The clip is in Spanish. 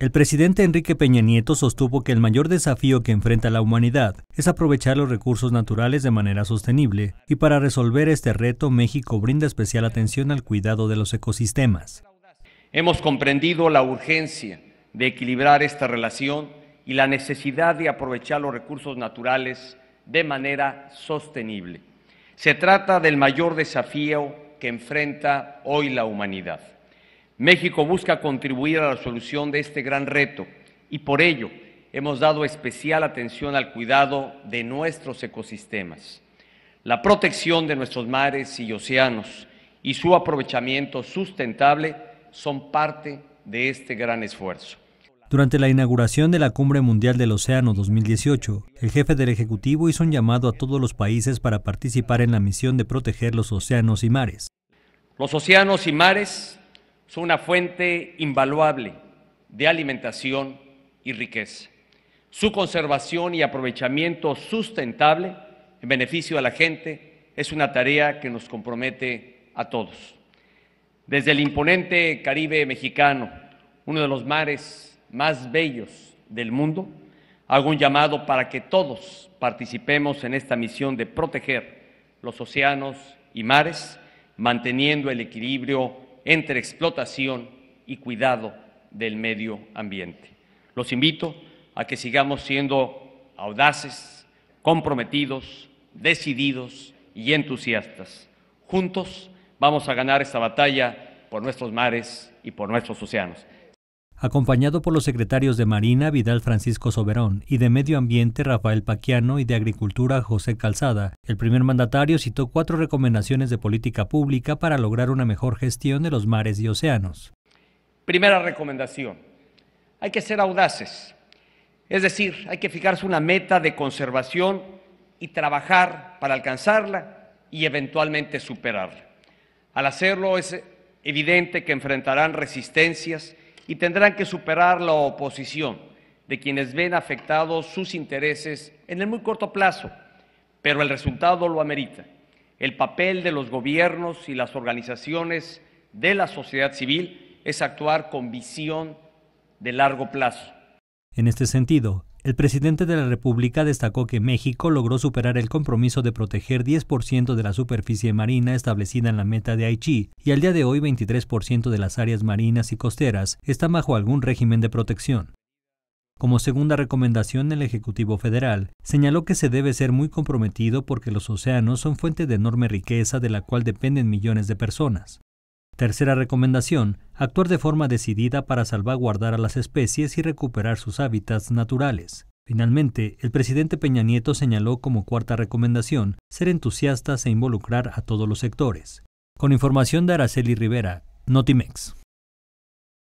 El presidente Enrique Peña Nieto sostuvo que el mayor desafío que enfrenta la humanidad es aprovechar los recursos naturales de manera sostenible, y para resolver este reto México brinda especial atención al cuidado de los ecosistemas. Hemos comprendido la urgencia de equilibrar esta relación y la necesidad de aprovechar los recursos naturales de manera sostenible. Se trata del mayor desafío que enfrenta hoy la humanidad. México busca contribuir a la solución de este gran reto y por ello hemos dado especial atención al cuidado de nuestros ecosistemas, la protección de nuestros mares y océanos y su aprovechamiento sustentable son parte de este gran esfuerzo. Durante la inauguración de la Cumbre Mundial del Océano 2018, el jefe del Ejecutivo hizo un llamado a todos los países para participar en la misión de proteger los océanos y mares. Los océanos y mares son una fuente invaluable de alimentación y riqueza. Su conservación y aprovechamiento sustentable en beneficio de la gente es una tarea que nos compromete a todos. Desde el imponente Caribe mexicano, uno de los mares más bellos del mundo, hago un llamado para que todos participemos en esta misión de proteger los océanos y mares, manteniendo el equilibrio entre explotación y cuidado del medio ambiente. Los invito a que sigamos siendo audaces, comprometidos, decididos y entusiastas. Juntos vamos a ganar esta batalla por nuestros mares y por nuestros océanos acompañado por los secretarios de Marina Vidal Francisco Soberón y de Medio Ambiente Rafael Paquiano y de Agricultura José Calzada. El primer mandatario citó cuatro recomendaciones de política pública para lograr una mejor gestión de los mares y océanos. Primera recomendación, hay que ser audaces, es decir, hay que fijarse una meta de conservación y trabajar para alcanzarla y eventualmente superarla. Al hacerlo es evidente que enfrentarán resistencias y tendrán que superar la oposición de quienes ven afectados sus intereses en el muy corto plazo, pero el resultado lo amerita. El papel de los gobiernos y las organizaciones de la sociedad civil es actuar con visión de largo plazo en este sentido, el presidente de la República destacó que México logró superar el compromiso de proteger 10% de la superficie marina establecida en la meta de Aichi y al día de hoy 23% de las áreas marinas y costeras están bajo algún régimen de protección. Como segunda recomendación, el Ejecutivo Federal señaló que se debe ser muy comprometido porque los océanos son fuente de enorme riqueza de la cual dependen millones de personas. Tercera recomendación, actuar de forma decidida para salvaguardar a las especies y recuperar sus hábitats naturales. Finalmente, el presidente Peña Nieto señaló como cuarta recomendación ser entusiastas e involucrar a todos los sectores. Con información de Araceli Rivera, Notimex.